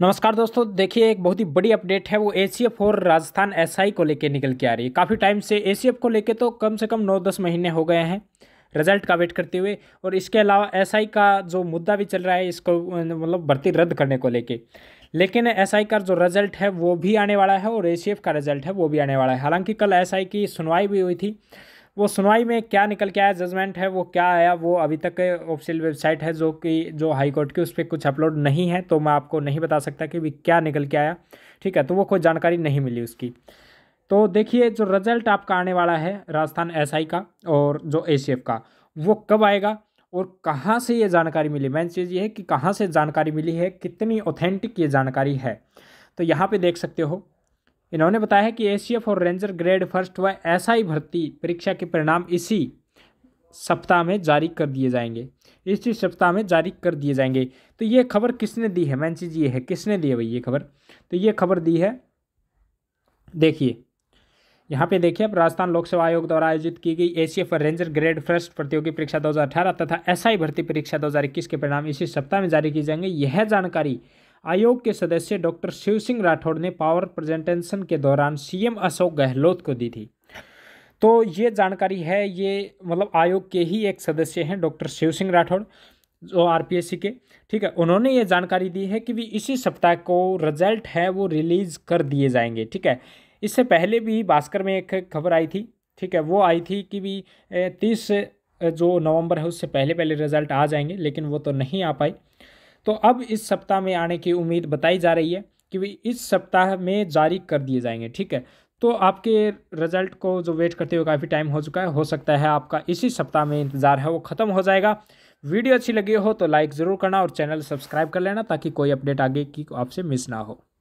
नमस्कार दोस्तों देखिए एक बहुत ही बड़ी अपडेट है वो ए सी एफ और राजस्थान एसआई को लेकर निकल के आ रही है काफ़ी टाइम से ए सी एफ को लेकर तो कम से कम नौ दस महीने हो गए हैं रिजल्ट का वेट करते हुए और इसके अलावा एसआई का जो मुद्दा भी चल रहा है इसको मतलब भर्ती रद्द करने को लेके लेकिन एसआई का जो रिजल्ट है वो भी आने वाला है और ए का रिजल्ट है वो भी आने वाला है हालांकि कल आई की सुनवाई भी हुई थी वो सुनवाई में क्या निकल के आया जजमेंट है वो क्या आया वो अभी तक ऑफिशियल वेबसाइट है जो कि जो हाई कोर्ट की उस पर कुछ अपलोड नहीं है तो मैं आपको नहीं बता सकता कि भी क्या निकल के आया ठीक है तो वो कोई जानकारी नहीं मिली उसकी तो देखिए जो रिजल्ट आपका आने वाला है राजस्थान एसआई का और जो ए का वो कब आएगा और कहाँ से ये जानकारी मिली मेन चीज़ ये है कि कहाँ से जानकारी मिली है कितनी ऑथेंटिक ये जानकारी है तो यहाँ पे देख सकते हो इन्होंने बताया है कि एसीएफ और रेंजर ग्रेड फर्स्ट व एसआई भर्ती परीक्षा के परिणाम इसी सप्ताह में जारी कर दिए जाएंगे इसी सप्ताह में जारी कर दिए जाएंगे तो ये खबर किसने दी है मैन चीज़ ये है किसने दी है भाई ये खबर तो ये खबर दी है देखिए यहाँ पे देखिए अब राजस्थान लोक सेवा आयोग द्वारा आयोजित की गई एसीएफ और रेंजर ग्रेड फर्स्ट प्रतियोगी परीक्षा 2018 तथा एसआई भर्ती परीक्षा 2021 के परिणाम इसी सप्ताह में जारी किए जाएंगे यह जानकारी आयोग के सदस्य डॉक्टर शिव सिंह राठौड़ ने पावर प्रेजेंटेशन के दौरान सीएम अशोक गहलोत को दी थी तो ये जानकारी है ये मतलब आयोग के ही एक सदस्य हैं डॉक्टर शिव सिंह राठौड़ जो आरपीएससी के ठीक है उन्होंने ये जानकारी दी है कि भी इसी सप्ताह को रिजल्ट है वो रिलीज़ कर दिए जाएंगे ठीक है इससे पहले भी भास्कर में एक खबर आई थी ठीक है वो आई थी कि भी तीस जो नवंबर है उससे पहले पहले रिजल्ट आ जाएंगे लेकिन वो तो नहीं आ पाई तो अब इस सप्ताह में आने की उम्मीद बताई जा रही है कि वे इस सप्ताह में जारी कर दिए जाएंगे ठीक है तो आपके रिजल्ट को जो वेट करते हुए काफ़ी टाइम हो चुका है हो सकता है आपका इसी सप्ताह में इंतज़ार है वो ख़त्म हो जाएगा वीडियो अच्छी लगी हो तो लाइक ज़रूर करना और चैनल सब्सक्राइब कर लेना ताकि कोई अपडेट आगे की आपसे मिस ना हो